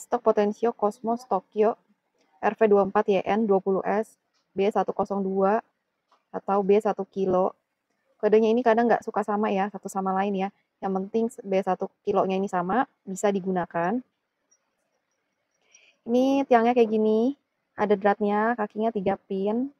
stock Potensio Cosmos Tokyo RV24YN 20S B102 atau B1 kilo. Kodenya ini kadang nggak suka sama ya, satu sama lain ya. Yang penting B1 kilonya ini sama, bisa digunakan. Ini tiangnya kayak gini, ada dratnya, kakinya 3 pin,